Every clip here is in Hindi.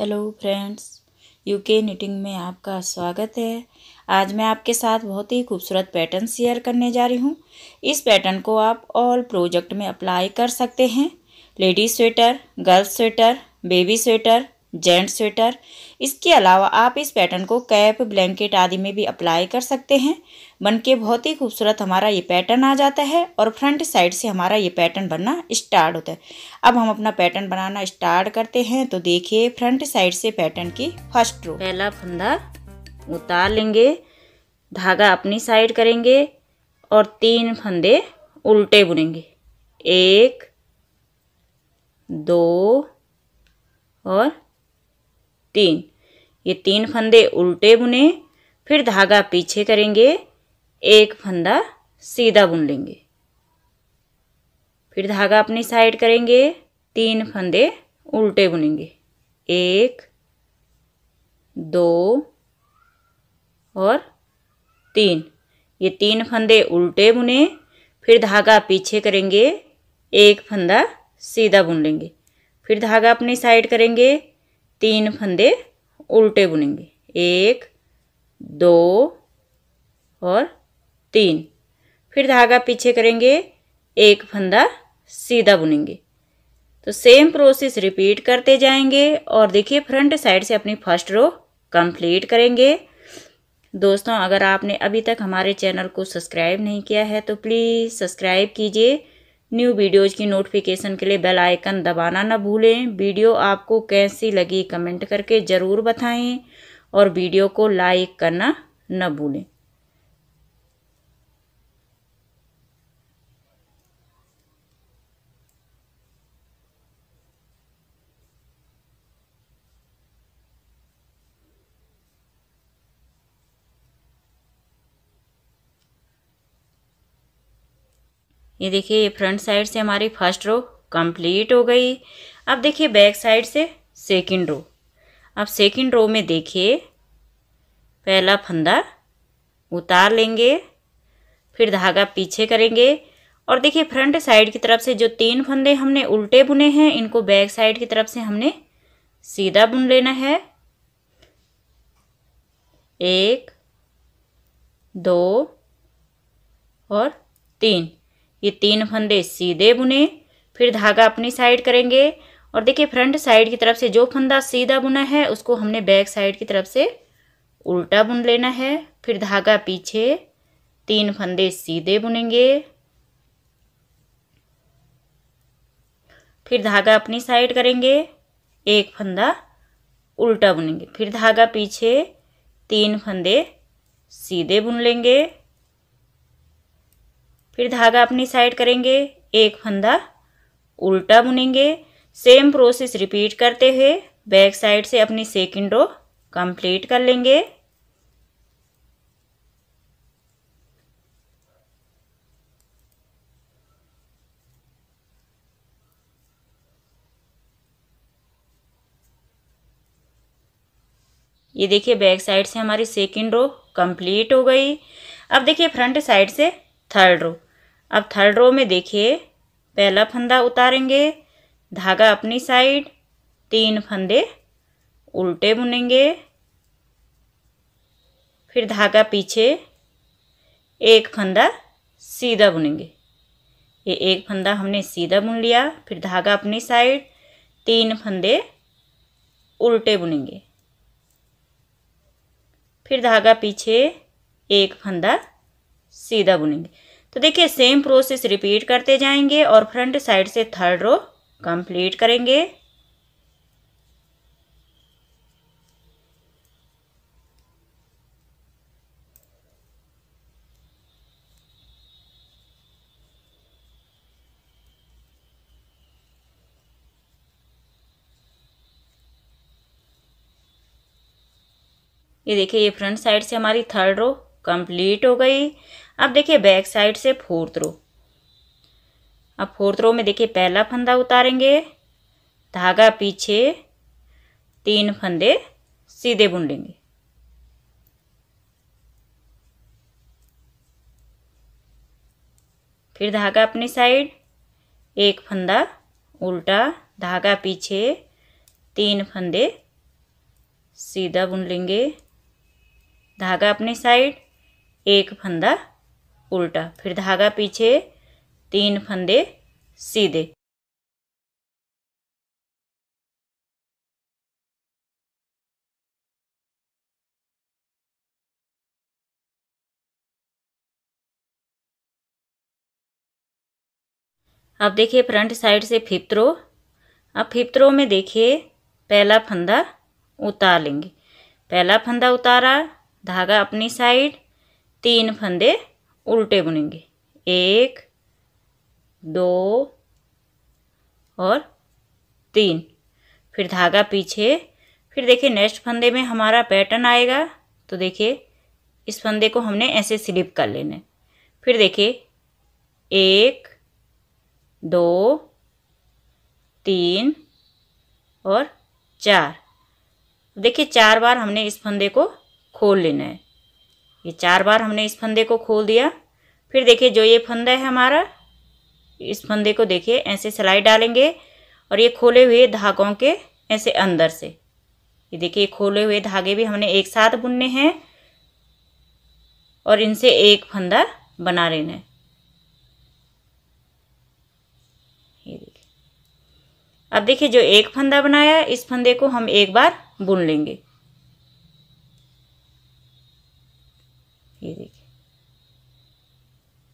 हेलो फ्रेंड्स यूके निटिंग में आपका स्वागत है आज मैं आपके साथ बहुत ही खूबसूरत पैटर्न शेयर करने जा रही हूँ इस पैटर्न को आप ऑल प्रोजेक्ट में अप्लाई कर सकते हैं ladies sweater girls sweater baby sweater gent sweater इसके अलावा आप इस पैटर्न को कैप ब्लैंकेट आदि में भी अप्लाई कर सकते हैं बनके बहुत ही खूबसूरत हमारा ये पैटर्न आ जाता है और फ्रंट साइड से हमारा ये पैटर्न बनना स्टार्ट होता है अब हम अपना पैटर्न बनाना स्टार्ट करते हैं तो देखिए फ्रंट साइड से पैटर्न की फर्स्ट रो पहला फंदा उतार लेंगे धागा अपनी साइड करेंगे और तीन फंदे उल्टे बुनेंगे एक दो और तीन ये तीन फंदे उल्टे बुने फिर धागा पीछे करेंगे एक फंदा सीधा बुन लेंगे फिर धागा अपनी साइड करेंगे तीन फंदे उल्टे बुनेंगे एक दो और तीन ये तीन फंदे उल्टे बुने फिर धागा पीछे करेंगे एक फंदा सीधा बुन लेंगे फिर धागा अपनी साइड करेंगे तीन फंदे उल्टे बुनेंगे एक दो और तीन फिर धागा पीछे करेंगे एक फंदा सीधा बुनेंगे तो सेम प्रोसेस रिपीट करते जाएंगे और देखिए फ्रंट साइड से अपनी फर्स्ट रो कंप्लीट करेंगे दोस्तों अगर आपने अभी तक हमारे चैनल को सब्सक्राइब नहीं किया है तो प्लीज़ सब्सक्राइब कीजिए न्यू वीडियोज़ की नोटिफिकेशन के लिए बेल आइकन दबाना ना भूलें वीडियो आपको कैसी लगी कमेंट करके ज़रूर बताएं और वीडियो को लाइक करना न भूलें ये देखिए फ्रंट साइड से हमारी फर्स्ट रो कंप्लीट हो गई अब देखिए बैक साइड से सेकंड रो अब सेकंड रो में देखिए पहला फंदा उतार लेंगे फिर धागा पीछे करेंगे और देखिए फ्रंट साइड की तरफ से जो तीन फंदे हमने उल्टे बुने हैं इनको बैक साइड की तरफ से हमने सीधा बुन लेना है एक दो और तीन ये तीन फंदे सीधे बुने फिर धागा अपनी साइड करेंगे और देखिए फ्रंट साइड की तरफ से जो फंदा सीधा बुना है उसको हमने बैक साइड की तरफ से उल्टा बुन लेना है फिर धागा पीछे तीन फंदे सीधे बुनेंगे फिर धागा अपनी साइड करेंगे एक फंदा उल्टा बुनेंगे फिर धागा पीछे तीन फंदे सीधे बुन लेंगे फिर धागा अपनी साइड करेंगे एक फंदा उल्टा बुनेंगे सेम प्रोसेस रिपीट करते हुए बैक साइड से अपनी सेकेंड रो कंप्लीट कर लेंगे ये देखिए बैक साइड से हमारी सेकेंड रो कंप्लीट हो गई अब देखिए फ्रंट साइड से थर्ड रो अब थर्ड रो में देखिए पहला फंदा उतारेंगे धागा अपनी साइड तीन फंदे उल्टे बुनेंगे फिर धागा पीछे एक फंदा सीधा बुनेंगे ये एक फंदा हमने सीधा बुन लिया फिर धागा अपनी साइड तीन फंदे उल्टे बुनेंगे फिर धागा पीछे एक फंदा सीधा बुनेंगे तो देखिए सेम प्रोसेस रिपीट करते जाएंगे और फ्रंट साइड से थर्ड रो कंप्लीट करेंगे ये देखिए ये फ्रंट साइड से हमारी थर्ड रो कंप्लीट हो गई अब देखिए बैक साइड से फोर्थ रो अब फोर्थ रो में देखिए पहला फंदा उतारेंगे धागा पीछे तीन फंदे सीधे बुन लेंगे फिर धागा अपनी साइड एक फंदा उल्टा धागा पीछे तीन फंदे सीधा बुन लेंगे धागा अपनी साइड एक फंदा उल्टा फिर धागा पीछे तीन फंदे सीधे अब देखिए फ्रंट साइड से फिफ्थ अब फिफ्थ में देखिए पहला फंदा उतार लेंगे पहला फंदा उतारा धागा अपनी साइड तीन फंदे उल्टे बुनेंगे एक दो और तीन फिर धागा पीछे फिर देखिए नेक्स्ट फंदे में हमारा पैटर्न आएगा तो देखिए इस फंदे को हमने ऐसे स्लिप कर लेना है फिर देखिए एक दो तीन और चार देखिए चार बार हमने इस फंदे को खोल लेना है ये चार बार हमने इस फंदे को खोल दिया फिर देखिए जो ये फंदा है हमारा इस फंदे को देखिए ऐसे सिलाई डालेंगे और ये खोले हुए धागों के ऐसे अंदर से ये देखिए खोले हुए धागे भी हमने एक साथ बुनने हैं और इनसे एक फंदा बना लेना है ये देखिए अब देखिए जो एक फंदा बनाया इस फंदे को हम एक बार बुन लेंगे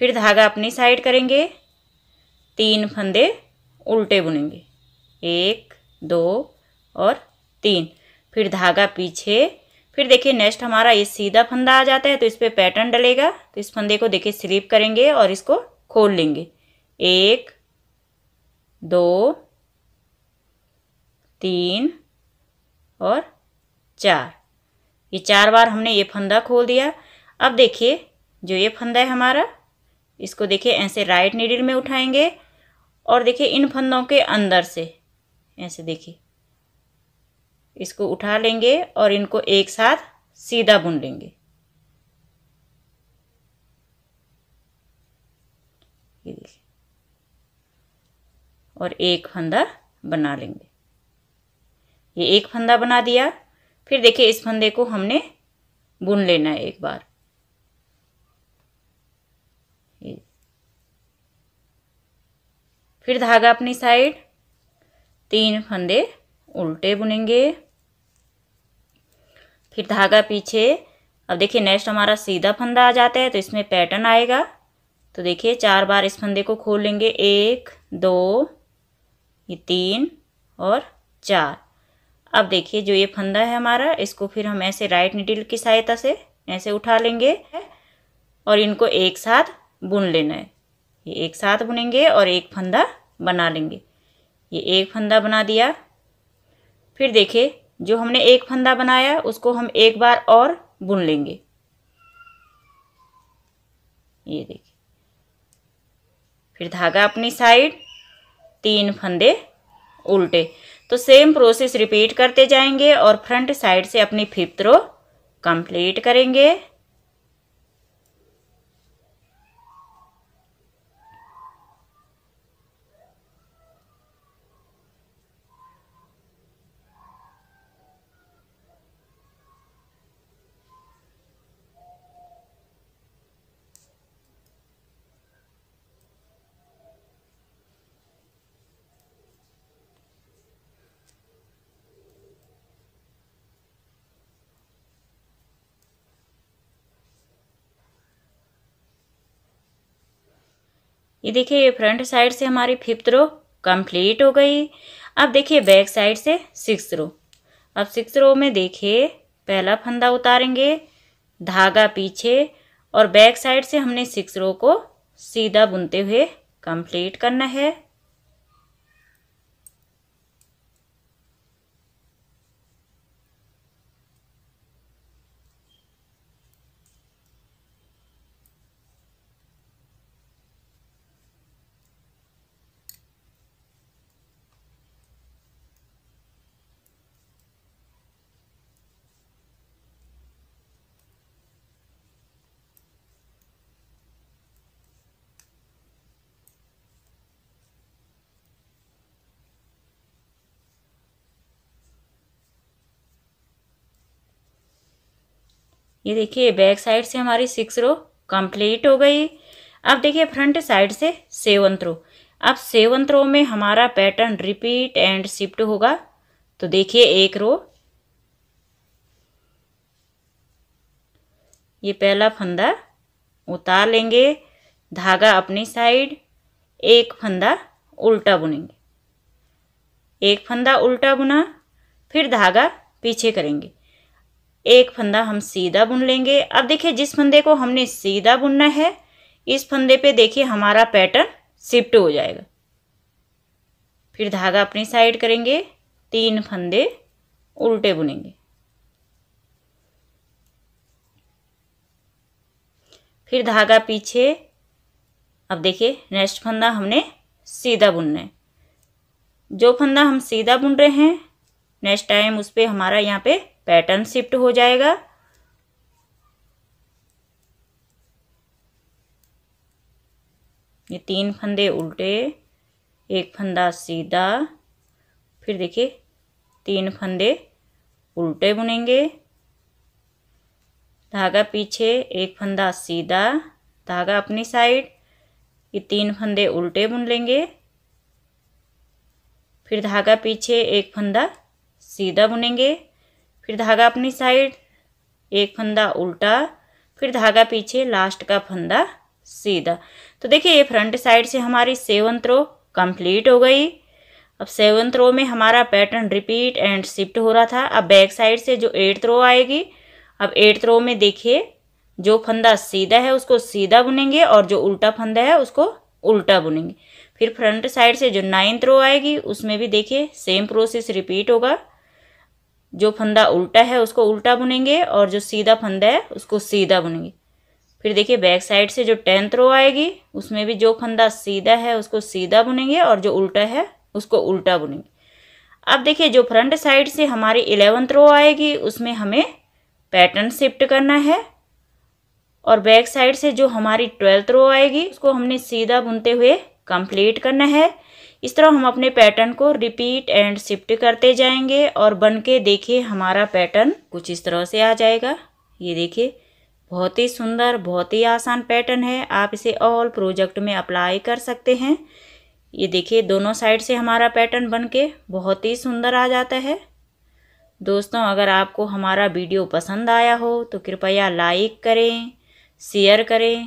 फिर धागा अपनी साइड करेंगे तीन फंदे उल्टे बुनेंगे एक दो और तीन फिर धागा पीछे फिर देखिए नेक्स्ट हमारा ये सीधा फंदा आ जाता है तो इस पर पैटर्न डलेगा तो इस फंदे को देखिए स्लिप करेंगे और इसको खोल लेंगे एक दो तीन और चार ये चार बार हमने ये फंदा खोल दिया अब देखिए जो ये फंदा है हमारा इसको देखिए ऐसे राइट नीडिल में उठाएंगे और देखिए इन फंदों के अंदर से ऐसे देखिए इसको उठा लेंगे और इनको एक साथ सीधा बुन लेंगे ये देखिए और एक फंदा बना लेंगे ये एक फंदा बना दिया फिर देखिए इस फंदे को हमने बुन लेना है एक बार फिर धागा अपनी साइड तीन फंदे उल्टे बुनेंगे फिर धागा पीछे अब देखिए नेक्स्ट हमारा सीधा फंदा आ जाता है तो इसमें पैटर्न आएगा तो देखिए चार बार इस फंदे को खोल लेंगे एक दो ये तीन और चार अब देखिए जो ये फंदा है हमारा इसको फिर हम ऐसे राइट निडिल की सहायता से ऐसे उठा लेंगे और इनको एक साथ बुन लेना है ये एक साथ बुनेंगे और एक फंदा बना लेंगे ये एक फंदा बना दिया फिर देखिए जो हमने एक फंदा बनाया उसको हम एक बार और बुन लेंगे ये देखिए फिर धागा अपनी साइड तीन फंदे उल्टे तो सेम प्रोसेस रिपीट करते जाएंगे और फ्रंट साइड से अपनी फिफ्थ रो कंप्लीट करेंगे ये देखिए ये फ्रंट साइड से हमारी फिफ्थ रो कंप्लीट हो गई अब देखिए बैक साइड से सिक्स रो अब सिक्स रो में देखिए पहला फंदा उतारेंगे धागा पीछे और बैक साइड से हमने सिक्स रो को सीधा बुनते हुए कंप्लीट करना है ये देखिए बैक साइड से हमारी सिक्स रो कंप्लीट हो गई अब देखिए फ्रंट साइड से सेवंथ रो अब सेवंथ रो में हमारा पैटर्न रिपीट एंड शिफ्ट होगा तो देखिए एक रो ये पहला फंदा उतार लेंगे धागा अपनी साइड एक फंदा उल्टा बुनेंगे एक फंदा उल्टा बुना फिर धागा पीछे करेंगे एक फंदा हम सीधा बुन लेंगे अब देखिए जिस फंदे को हमने सीधा बुनना है इस फंदे पे देखिए हमारा पैटर्न शिफ्ट हो जाएगा फिर धागा अपनी साइड करेंगे तीन फंदे उल्टे बुनेंगे फिर धागा पीछे अब देखिए नेक्स्ट फंदा हमने सीधा बुनना है जो फंदा हम सीधा बुन रहे हैं नेक्स्ट टाइम उस पर हमारा यहाँ पे पैटर्न शिफ्ट हो जाएगा ये तीन फंदे उल्टे एक फंदा सीधा फिर देखिए तीन फंदे उल्टे बुनेंगे धागा पीछे एक फंदा सीधा धागा अपनी साइड ये तीन फंदे उल्टे बुन लेंगे फिर धागा पीछे एक फंदा सीधा बुनेंगे फिर धागा अपनी साइड एक फंदा उल्टा फिर धागा पीछे लास्ट का फंदा सीधा तो देखिए ये फ्रंट साइड से हमारी सेवन थ्रो कंप्लीट हो गई अब सेवन थ्रो में हमारा पैटर्न रिपीट एंड शिफ्ट हो रहा था अब बैक साइड से जो एट थ्रो आएगी अब एट थ्रो में देखिए जो फंदा सीधा है उसको सीधा बुनेंगे और जो उल्टा फंदा है उसको उल्टा बुनेंगे फिर फ्रंट साइड से जो नाइन्थ रो आएगी उसमें भी देखिए सेम प्रोसेस रिपीट होगा जो फंदा उल्टा है उसको उल्टा बुनेंगे और जो सीधा फंदा है उसको सीधा बुनेंगे फिर देखिए बैक साइड से जो टेंथ रो आएगी उसमें भी जो फंदा सीधा है उसको सीधा बुनेंगे और जो उल्टा है उसको उल्टा बुनेंगे अब देखिए जो फ्रंट साइड से हमारी इलेवंथ रो आएगी उसमें हमें पैटर्न शिफ्ट करना है और बैक साइड से जो हमारी ट्वेल्थ रो आएगी उसको हमने सीधा बुनते हुए कंप्लीट करना है इस तरह हम अपने पैटर्न को रिपीट एंड शिफ्ट करते जाएंगे और बन के देखिए हमारा पैटर्न कुछ इस तरह से आ जाएगा ये देखिए बहुत ही सुंदर बहुत ही आसान पैटर्न है आप इसे ऑल प्रोजेक्ट में अप्लाई कर सकते हैं ये देखिए दोनों साइड से हमारा पैटर्न बन के बहुत ही सुंदर आ जाता है दोस्तों अगर आपको हमारा वीडियो पसंद आया हो तो कृपया लाइक करें शेयर करें